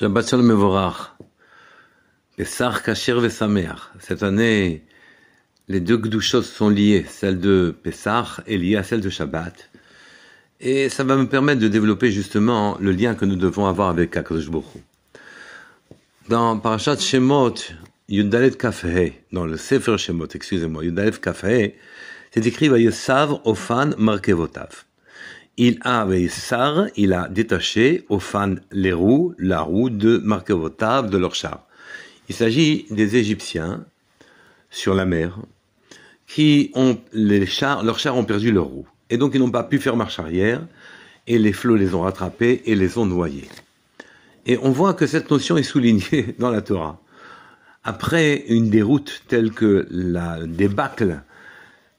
Shabbat Shalom Evorach. Kacher Vesamer. Cette année, les deux Gdushos sont liées, celle de Pesach est liée à celle de Shabbat. Et ça va me permettre de développer justement le lien que nous devons avoir avec Akadosh Baruch Dans Parashat Shemot, Yudalet Kafeh, dans le Sefer Shemot, excusez-moi, Yudalet Kafeh, c'est écrit Vayesav Ofan Markevotav il avait sar, il a détaché aux fans les roues, la roue de Markevotav de leur char. Il s'agit des Égyptiens sur la mer qui ont les leurs chars ont perdu leurs roues et donc ils n'ont pas pu faire marche arrière et les flots les ont rattrapés et les ont noyés. Et on voit que cette notion est soulignée dans la Torah. Après une déroute telle que la débâcle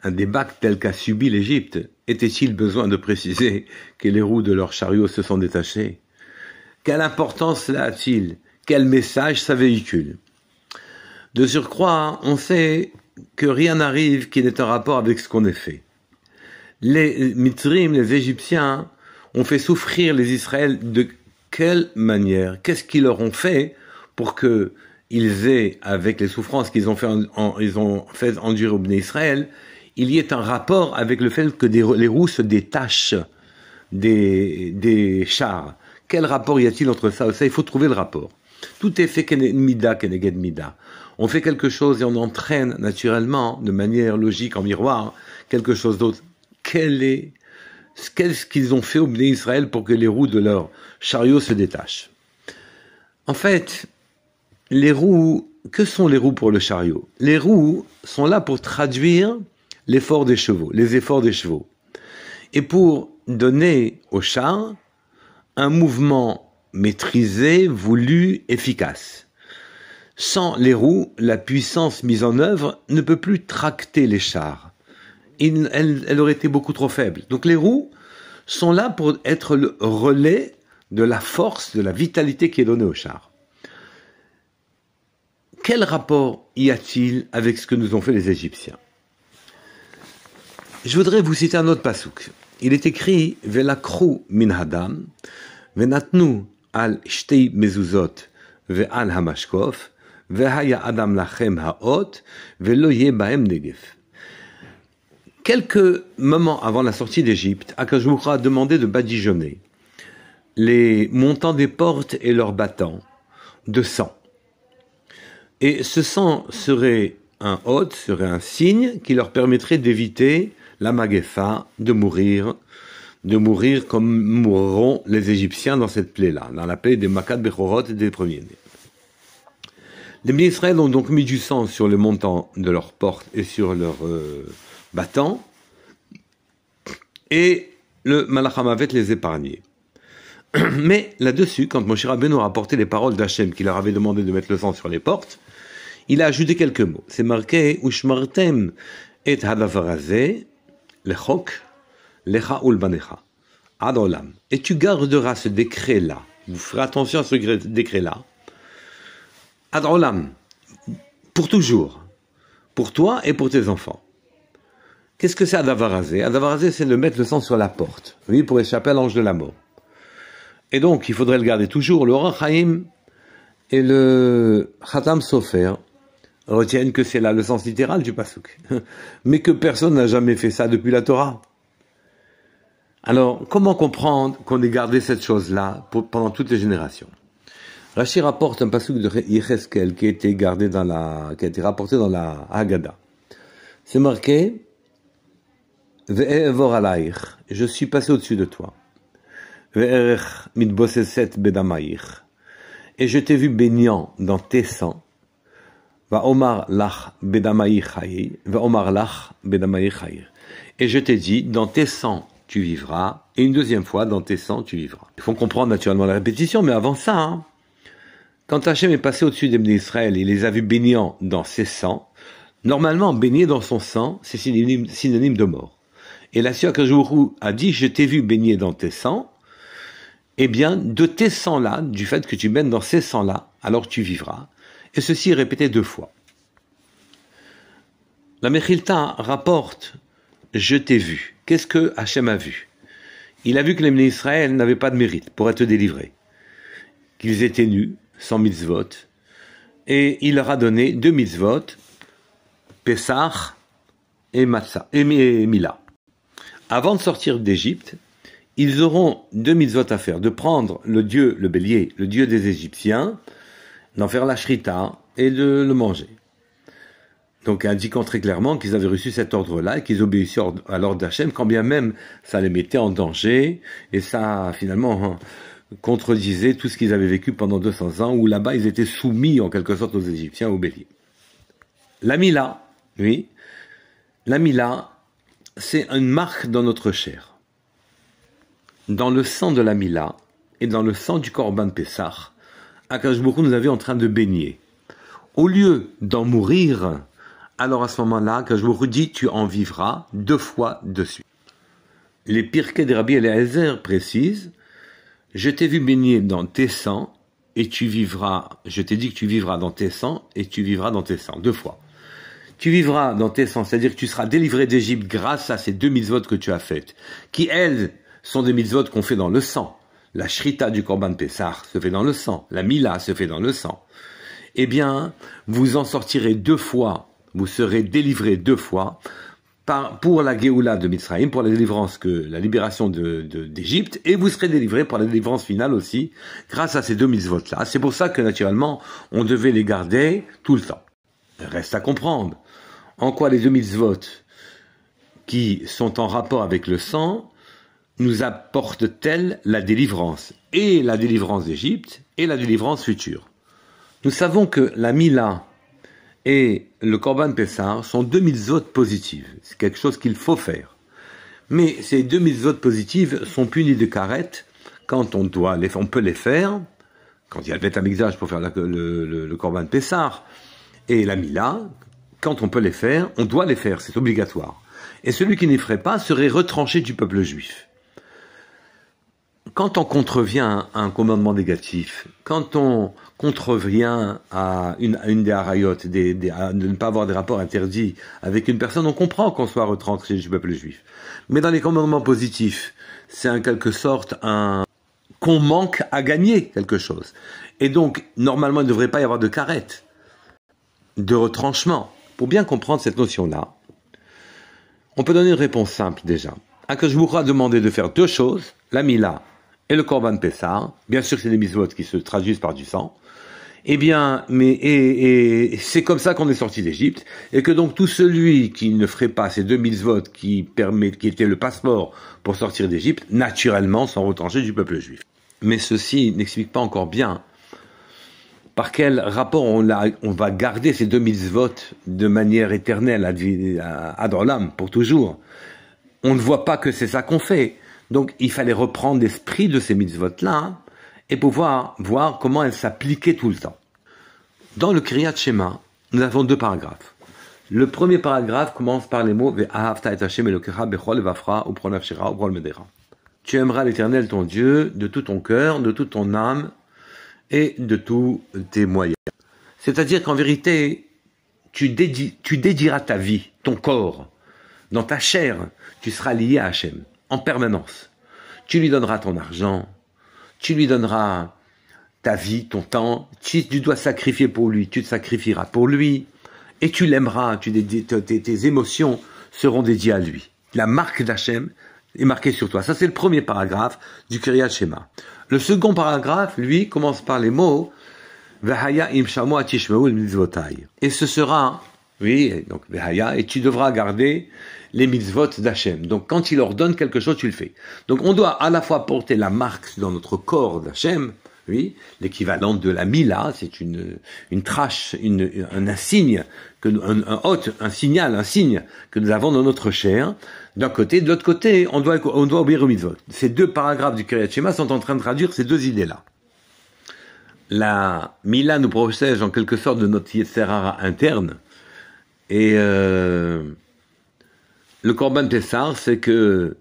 un débat tel qu'a subi l'Égypte, était-il besoin de préciser que les roues de leurs chariots se sont détachées Quelle importance cela a-t-il Quel message ça véhicule De surcroît, on sait que rien n'arrive qui n'est en rapport avec ce qu'on est fait. Les Mithrim, les Égyptiens, ont fait souffrir les Israëls de quelle manière Qu'est-ce qu'ils leur ont fait pour qu'ils aient, avec les souffrances qu'ils ont fait, en, ils au Israël, il y ait un rapport avec le fait que les roues se détachent des, chars. Quel rapport y a-t-il entre ça et ça Il faut trouver le rapport. Tout est fait mida, keneged mida. On fait quelque chose et on entraîne naturellement, de manière logique, en miroir, quelque chose d'autre. Quel est, qu'est-ce qu'ils ont fait au peuple Israël pour que les roues de leur chariot se détachent En fait, les roues, que sont les roues pour le chariot Les roues sont là pour traduire l'effort des chevaux, les efforts des chevaux. Et pour donner aux chars un mouvement maîtrisé, voulu, efficace. Sans les roues, la puissance mise en œuvre ne peut plus tracter les chars. elle, aurait été beaucoup trop faible. Donc les roues sont là pour être le relais de la force, de la vitalité qui est donnée au char. Quel rapport y a-t-il avec ce que nous ont fait les Égyptiens je voudrais vous citer un autre pasouk. Il est écrit Velakru min hadam, venatnu al shtei mezuzot al hamashkof, adam lachem ha'ot, Quelques moments avant la sortie d'Égypte, Akajmoukha a demandé de badigeonner les montants des portes et leurs battants de sang. Et ce sang serait un hôte, serait un signe qui leur permettrait d'éviter la Magéfa, de mourir, de mourir comme mourront les Égyptiens dans cette plaie-là, dans la plaie des Makad Bechorot et des premiers-nés. Les ministres ont donc mis du sang sur le montant de leurs portes et sur leurs euh, bâtons, et le avait les épargnait. Mais là-dessus, quand Moshe Rabbeinu a rapporté les paroles d'Hachem qui leur avait demandé de mettre le sang sur les portes, il a ajouté quelques mots. C'est marqué « Ushmartem et Lechok, Lecha Ulbanecha, Adolam. Et tu garderas ce décret-là. Vous ferez attention à ce décret-là. Adolam, pour toujours, pour toi et pour tes enfants. Qu'est-ce que c'est Adavarazé Adavarazé, c'est de mettre le sang sur la porte, oui, pour échapper à l'ange de la mort. Et donc, il faudrait le garder toujours. Le Chaim et le Khatam Sofer retiennent que c'est là le sens littéral du pasuk, mais que personne n'a jamais fait ça depuis la Torah. Alors, comment comprendre qu'on ait gardé cette chose-là pendant toutes les générations Rashi rapporte un pasuk de Yicheskel qui a été gardé dans la, qui a été rapporté dans la Haggadah. C'est marqué je suis passé au-dessus de toi. et je t'ai vu baignant dans tes sangs. Et je t'ai dit, dans tes sangs tu vivras, et une deuxième fois, dans tes sangs tu vivras. Il faut comprendre naturellement la répétition, mais avant ça, hein. quand Hachem est passé au-dessus des d'Israël, il les a vus baignant dans ses sangs. Normalement, baigner dans son sang, c'est synonyme, de mort. Et la Sœur Kajourou a dit, je t'ai vu baigner dans tes sangs, eh bien, de tes sangs-là, du fait que tu baignes dans ces sangs-là, alors tu vivras et ceci est répété deux fois. La Mechilta rapporte Je t'ai vu. Qu'est-ce que Hachem a vu Il a vu que les ministres n'avaient pas de mérite pour être délivrés, qu'ils étaient nus, sans mitzvot, et il leur a donné deux mitzvot, Pessah et, Matzah, et Mila. Avant de sortir d'Égypte, ils auront deux mitzvot à faire, de prendre le dieu, le bélier, le dieu des Égyptiens, d'en faire la shrita et de le manger. Donc indiquant très clairement qu'ils avaient reçu cet ordre-là et qu'ils obéissaient à l'ordre d'Hachem, quand bien même ça les mettait en danger et ça finalement hein, contredisait tout ce qu'ils avaient vécu pendant 200 ans, où là-bas ils étaient soumis en quelque sorte aux Égyptiens, aux béliers. L'amila, oui, l'amila, c'est une marque dans notre chair. Dans le sang de l'amila et dans le sang du corban de Pessah, Akashbourou nous avait en train de baigner. Au lieu d'en mourir, alors à ce moment-là, vous dit Tu en vivras deux fois de suite. Les pirkei de Rabbi Eliezer précisent Je t'ai vu baigner dans tes sangs et tu vivras. Je t'ai dit que tu vivras dans tes sangs et tu vivras dans tes sangs, deux fois. Tu vivras dans tes sangs, c'est-à-dire que tu seras délivré d'Égypte grâce à ces deux votes que tu as faites, qui elles sont des votes qu'on fait dans le sang la shrita du Corban pesar se fait dans le sang, la mila se fait dans le sang, eh bien, vous en sortirez deux fois, vous serez délivré deux fois par, pour la Géoula de Mitzrayim, pour la délivrance, que, la libération d'Égypte, de, et vous serez délivré pour la délivrance finale aussi, grâce à ces deux mitzvot-là. C'est pour ça que, naturellement, on devait les garder tout le temps. Reste à comprendre en quoi les deux mitzvot qui sont en rapport avec le sang nous apporte-t-elle la délivrance Et la délivrance d'Égypte et la délivrance future. Nous savons que la Mila et le Corban Pessar sont deux votes positives. C'est quelque chose qu'il faut faire. Mais ces deux votes positives sont punies de carrettes quand on, doit les, on peut les faire, quand il y a le mixage pour faire le, le, le, Corban Pessar et la Mila, quand on peut les faire, on doit les faire, c'est obligatoire. Et celui qui n'y ferait pas serait retranché du peuple juif quand on contrevient à un commandement négatif, quand on contrevient à une, des harayotes, des, ne pas avoir des rapports interdits avec une personne, on comprend qu'on soit retranché du peuple juif. Mais dans les commandements positifs, c'est en quelque sorte un qu'on manque à gagner quelque chose. Et donc, normalement, il ne devrait pas y avoir de carrette, de retranchement. Pour bien comprendre cette notion-là, on peut donner une réponse simple déjà. à que vous a demander de faire deux choses, la Mila et le Corban Pessah, bien sûr que c'est des mises-votes qui se traduisent par du sang, eh bien, mais et, c'est comme ça qu'on est sorti d'Égypte, et que donc tout celui qui ne ferait pas ces deux votes qui permet, qui étaient le passeport pour sortir d'Égypte, naturellement s'en retrancher du peuple juif. Mais ceci n'explique pas encore bien par quel rapport on, va garder ces deux votes de manière éternelle à, à, pour toujours. On ne voit pas que c'est ça qu'on fait. Donc il fallait reprendre l'esprit de ces mitzvot-là hein, et pouvoir voir comment elles s'appliquaient tout le temps. Dans le Kriyat Shema, nous avons deux paragraphes. Le premier paragraphe commence par les mots Tu aimeras l'éternel ton Dieu de tout ton cœur, de toute ton âme et de tous tes moyens. C'est-à-dire qu'en vérité, tu, tu dédieras ta vie, ton corps, dans ta chair, tu seras lié à Hachem, en permanence. Tu lui donneras ton argent, tu lui donneras ta vie, ton temps. Si tu dois sacrifier pour lui, tu te sacrifieras pour lui. Et tu l'aimeras, tes, tes émotions seront dédiées à lui. La marque d'Hachem est marquée sur toi. Ça, c'est le premier paragraphe du Kiryat Shema. Le second paragraphe, lui, commence par les mots et ce sera, oui, donc, et tu devras garder les mitzvot d'Hachem. Donc quand il ordonne quelque chose, tu le fais. Donc on doit à la fois porter la marque dans notre corps d'Hachem, oui, l'équivalent de la mila, c'est une, une trache, une, un insigne, que, un, hôte, un signal, un signe que nous avons dans notre chair, d'un côté, de l'autre côté, on doit, on doit obéir aux mitzvot. Ces deux paragraphes du Kiryat Shema sont en train de traduire ces deux idées-là. La mila nous protège en quelque sorte de notre yetzerara interne, et euh, le Corban Pessar, c'est que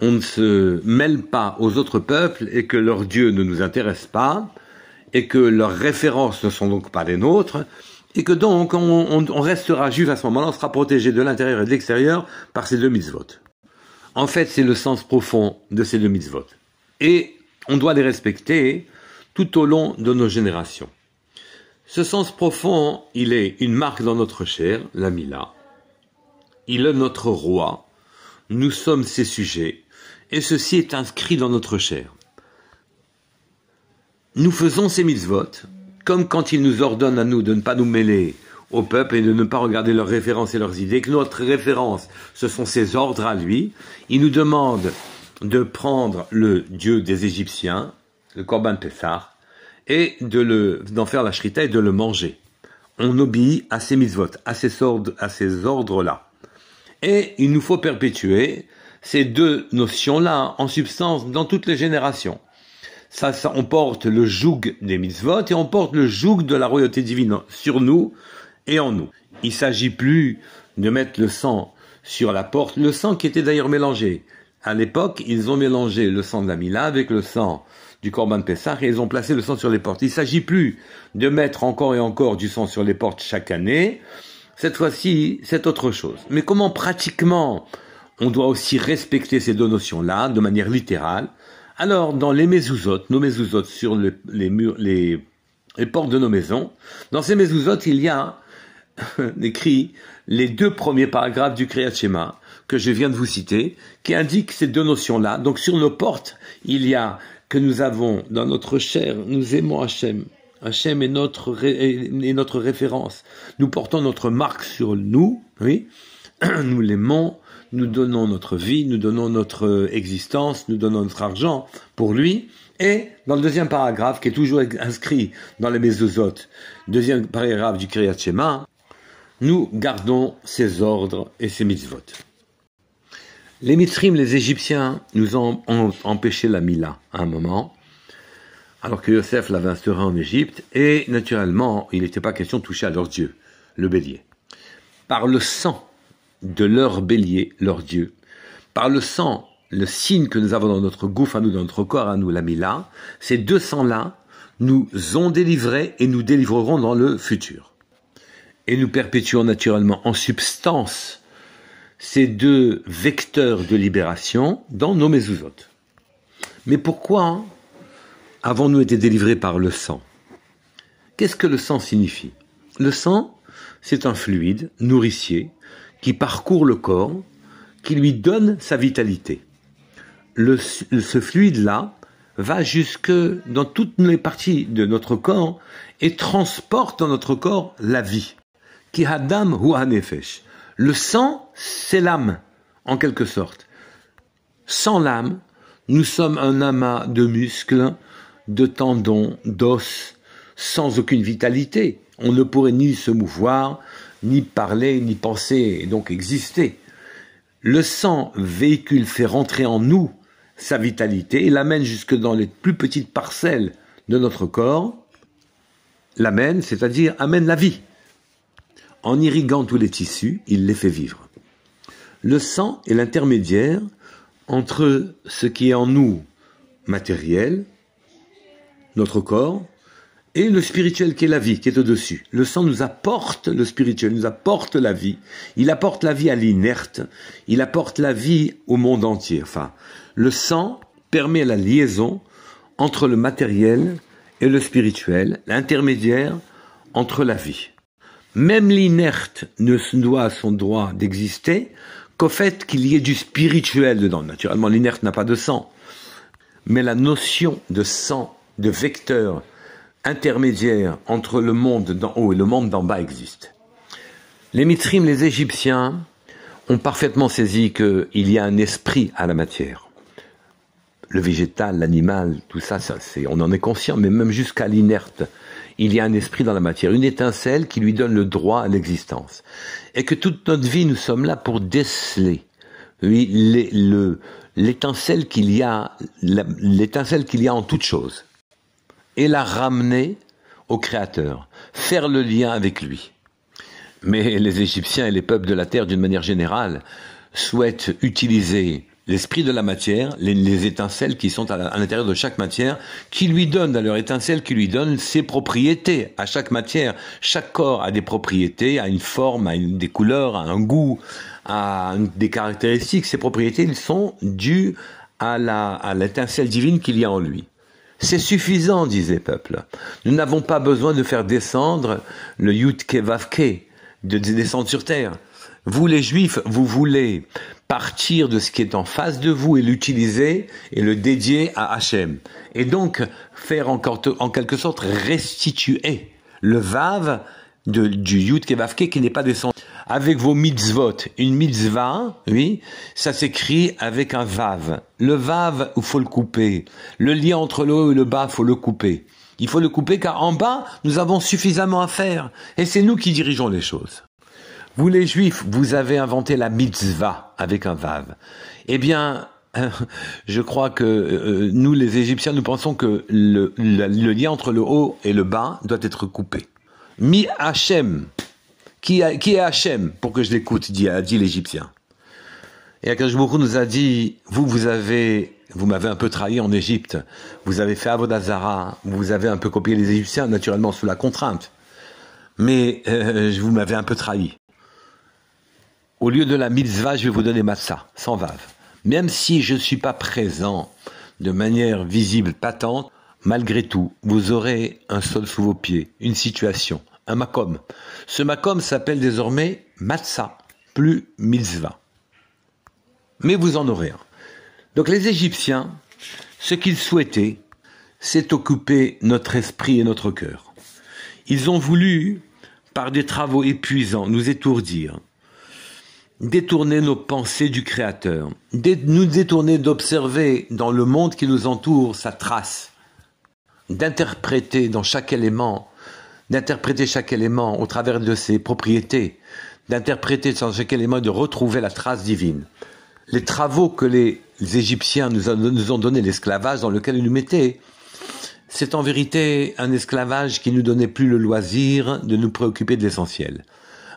on ne se mêle pas aux autres peuples et que leurs dieux ne nous intéressent pas et que leurs références ne sont donc pas les nôtres et que donc on, restera juif à ce moment-là, on sera protégé de l'intérieur et de l'extérieur par ces deux votes. En fait, c'est le sens profond de ces deux votes Et on doit les respecter tout au long de nos générations. Ce sens profond, il est une marque dans notre chair, la Mila, il est notre roi, nous sommes ses sujets, et ceci est inscrit dans notre chair. Nous faisons ces misvotes, comme quand il nous ordonne à nous de ne pas nous mêler au peuple et de ne pas regarder leurs références et leurs idées, que notre référence, ce sont ses ordres à lui. Il nous demande de prendre le dieu des Égyptiens, le Corban Pessar, et de le, d'en faire la shrita et de le manger. On obéit à ces à ces ordres, à ces ordres-là. Et il nous faut perpétuer ces deux notions-là en substance dans toutes les générations. Ça, on porte le joug des mitzvot et on porte le joug de la royauté divine sur nous et en nous. Il s'agit plus de mettre le sang sur la porte, le sang qui était d'ailleurs mélangé. À l'époque, ils ont mélangé le sang de la Mila avec le sang du Corban Pessah et ils ont placé le sang sur les portes. Il s'agit plus de mettre encore et encore du sang sur les portes chaque année, cette fois-ci, c'est autre chose. Mais comment pratiquement on doit aussi respecter ces deux notions-là de manière littérale Alors, dans les mesuzot, nos mesuzot sur les, murs, les, portes de nos maisons, dans ces mesuzot, il y a écrit les deux premiers paragraphes du Kriyat Shema que je viens de vous citer, qui indiquent ces deux notions-là. Donc sur nos portes, il y a que nous avons dans notre chair, nous aimons Hachem, Hachem est notre, notre référence. Nous portons notre marque sur nous, oui. Nous l'aimons, nous donnons notre vie, nous donnons notre euh, existence, nous donnons notre argent pour lui. Et dans le deuxième paragraphe, qui est toujours inscrit dans les Mésozotes, deuxième paragraphe du Kriyat Shema, nous gardons ses ordres et ses mitzvot. Les Mitzrim, les Égyptiens, nous ont empêché la Mila à un moment alors que Yosef l'avait instauré en Égypte, et naturellement, il n'était pas question de toucher à leur Dieu, le bélier. Par le sang de leur bélier, leur Dieu, par le sang, le signe que nous avons dans notre gouffre à nous, dans notre corps à nous, la là. ces deux sangs-là nous ont délivrés et nous délivrerons dans le futur. Et nous perpétuons naturellement en substance ces deux vecteurs de libération dans nos mézouzotes. Mais pourquoi hein, avons-nous été délivrés par le sang Qu'est-ce que le sang signifie Le sang, c'est un fluide nourricier qui parcourt le corps, qui lui donne sa vitalité. ce fluide-là va jusque dans toutes les parties de notre corps et transporte dans notre corps la vie. Le sang, c'est l'âme, en quelque sorte. Sans l'âme, nous sommes un amas de muscles, de tendons, d'os, sans aucune vitalité. On ne pourrait ni se mouvoir, ni parler, ni penser, et donc exister. Le sang véhicule, fait rentrer en nous sa vitalité et l'amène jusque dans les plus petites parcelles de notre corps, l'amène, c'est-à-dire amène la vie. En irriguant tous les tissus, il les fait vivre. Le sang est l'intermédiaire entre ce qui est en nous matériel, notre corps, et le spirituel qui est la vie, qui est au-dessus. Le sang nous apporte le spirituel, nous apporte la vie. Il apporte la vie à l'inerte, il apporte la vie au monde entier. Enfin, le sang permet la liaison entre le matériel et le spirituel, l'intermédiaire entre la vie. Même l'inerte ne doit à son droit d'exister qu'au fait qu'il y ait du spirituel dedans. Naturellement, l'inerte n'a pas de sang. Mais la notion de sang de vecteurs intermédiaires entre le monde d'en haut et le monde d'en bas existe. Les Mitzrim, les Égyptiens, ont parfaitement saisi qu'il y a un esprit à la matière. Le végétal, l'animal, tout ça, on en est conscient, mais même jusqu'à l'inerte, il y a un esprit dans la matière, une étincelle qui lui donne le droit à l'existence. Et que toute notre vie, nous sommes là pour déceler l'étincelle qu'il y a, l'étincelle qu'il y a en toute chose et la ramener au Créateur, faire le lien avec lui. Mais les Égyptiens et les peuples de la terre, d'une manière générale, souhaitent utiliser l'esprit de la matière, les, étincelles qui sont à, l'intérieur de chaque matière, qui lui donnent, à leur étincelle, qui lui donnent ses propriétés à chaque matière. Chaque corps a des propriétés, a une forme, a des couleurs, a un goût, a des caractéristiques. Ces propriétés, elles sont dues à l'étincelle divine qu'il y a en lui. C'est suffisant, disait peuple. Nous n'avons pas besoin de faire descendre le Yud-Kevavke, de descendre sur terre. Vous les juifs, vous voulez partir de ce qui est en face de vous et l'utiliser et le dédier à Hachem. Et donc faire en, en quelque sorte restituer le Vav de, du Yud Kevavke qui n'est pas descendu avec vos mitzvot. Une mitzvah, oui, ça s'écrit avec un vav. Le vav, il faut le couper. Le lien entre le haut et le bas, faut le couper. Il faut le couper car en bas, nous avons suffisamment à faire. Et c'est nous qui dirigeons les choses. Vous les juifs, vous avez inventé la mitzvah avec un vav. Eh bien, je crois que euh, nous les Égyptiens, nous pensons que le, lien entre le haut et le bas doit être coupé. Mi Hachem qui, est Hachem pour que je l'écoute, dit, dit l'Égyptien. Et Akash nous a dit, vous, vous avez, vous m'avez un peu trahi en Égypte, vous avez fait Avodazara, vous avez un peu copié les Égyptiens, naturellement sous la contrainte, mais euh, euh, vous m'avez un peu trahi. Au lieu de la mitzvah, je vais vous donner Massa, sans vave. Même si je ne suis pas présent de manière visible, patente, malgré tout, vous aurez un sol sous vos pieds, une situation un makom. Ce Macom s'appelle désormais matsa plus mitzvah. Mais vous en aurez un. Donc les Égyptiens, ce qu'ils souhaitaient, c'est occuper notre esprit et notre cœur. Ils ont voulu, par des travaux épuisants, nous étourdir, détourner nos pensées du Créateur, nous détourner d'observer dans le monde qui nous entoure sa trace, d'interpréter dans chaque élément d'interpréter chaque élément au travers de ses propriétés, d'interpréter sans chaque élément, de retrouver la trace divine. Les travaux que les Égyptiens nous, ont donnés, l'esclavage dans lequel ils nous mettaient, c'est en vérité un esclavage qui nous donnait plus le loisir de nous préoccuper de l'essentiel.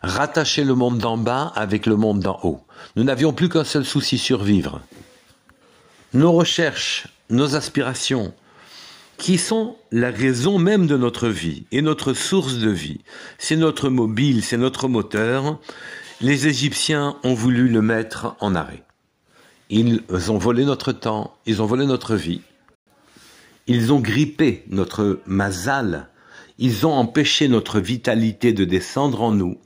Rattacher le monde d'en bas avec le monde d'en haut. Nous n'avions plus qu'un seul souci, survivre. Nos recherches, nos aspirations, qui sont la raison même de notre vie et notre source de vie. C'est notre mobile, c'est notre moteur. Les Égyptiens ont voulu le mettre en arrêt. Ils ont volé notre temps, ils ont volé notre vie. Ils ont grippé notre mazal, ils ont empêché notre vitalité de descendre en nous.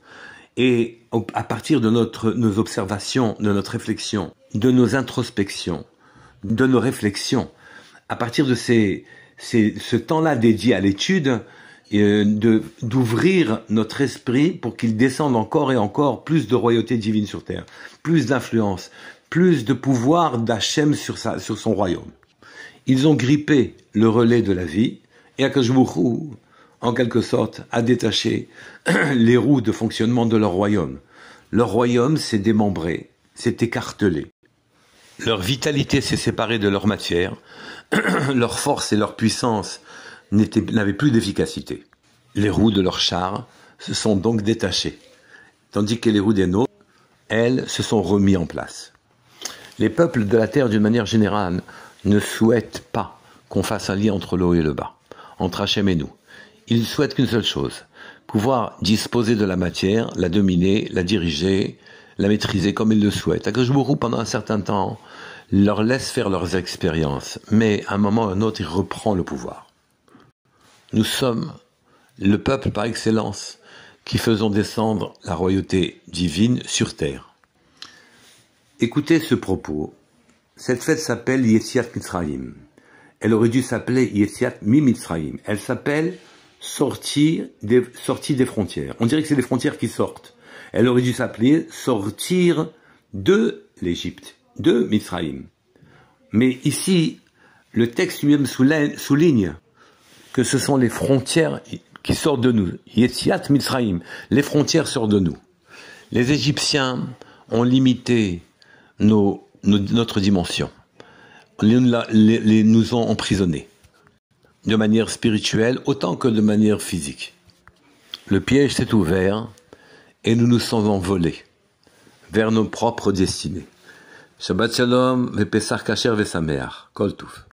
Et à partir de notre, nos observations, de notre réflexion, de nos introspections, de nos réflexions, à partir de ces c'est ce temps-là dédié à l'étude, et euh, de d'ouvrir notre esprit pour qu'il descende encore et encore plus de royauté divine sur terre, plus d'influence, plus de pouvoir d'Hachem sur, sa, sur son royaume. Ils ont grippé le relais de la vie et Akashbourou, en quelque sorte, a détaché les roues de fonctionnement de leur royaume. Leur royaume s'est démembré, s'est écartelé. Leur vitalité s'est séparée de leur matière, leur force et leur puissance n'avaient plus d'efficacité. Les roues de leurs chars se sont donc détachées, tandis que les roues des nôtres, elles, se sont remises en place. Les peuples de la Terre, d'une manière générale, ne souhaitent pas qu'on fasse un lien entre haut et le bas, entre Hachem et nous. Ils souhaitent qu'une seule chose, pouvoir disposer de la matière, la dominer, la diriger, la maîtriser comme ils le souhaitent. Akashbourou, pendant un certain temps, leur laisse faire leurs expériences, mais à un moment ou un autre, il reprend le pouvoir. Nous sommes le peuple par excellence qui faisons descendre la royauté divine sur terre. Écoutez ce propos. Cette fête s'appelle Yetziat Mitzrayim. Elle aurait dû s'appeler mi Mimitzrayim. Elle s'appelle sortie des, des frontières. On dirait que c'est les frontières qui sortent. Elle aurait dû s'appeler Sortir de l'Égypte, de Mitzraïm. Mais ici, le texte lui-même souligne que ce sont les frontières qui sortent de nous. Yetziat Mitzraïm, les frontières sortent de nous. Les Égyptiens ont limité notre dimension. Ils nous ont emprisonnés, de manière spirituelle autant que de manière physique. Le piège s'est ouvert et nous nous sommes envolés vers nos propres destinées. Shabbat Shalom, Vepesar Kacher, Vesamear, Koltouf.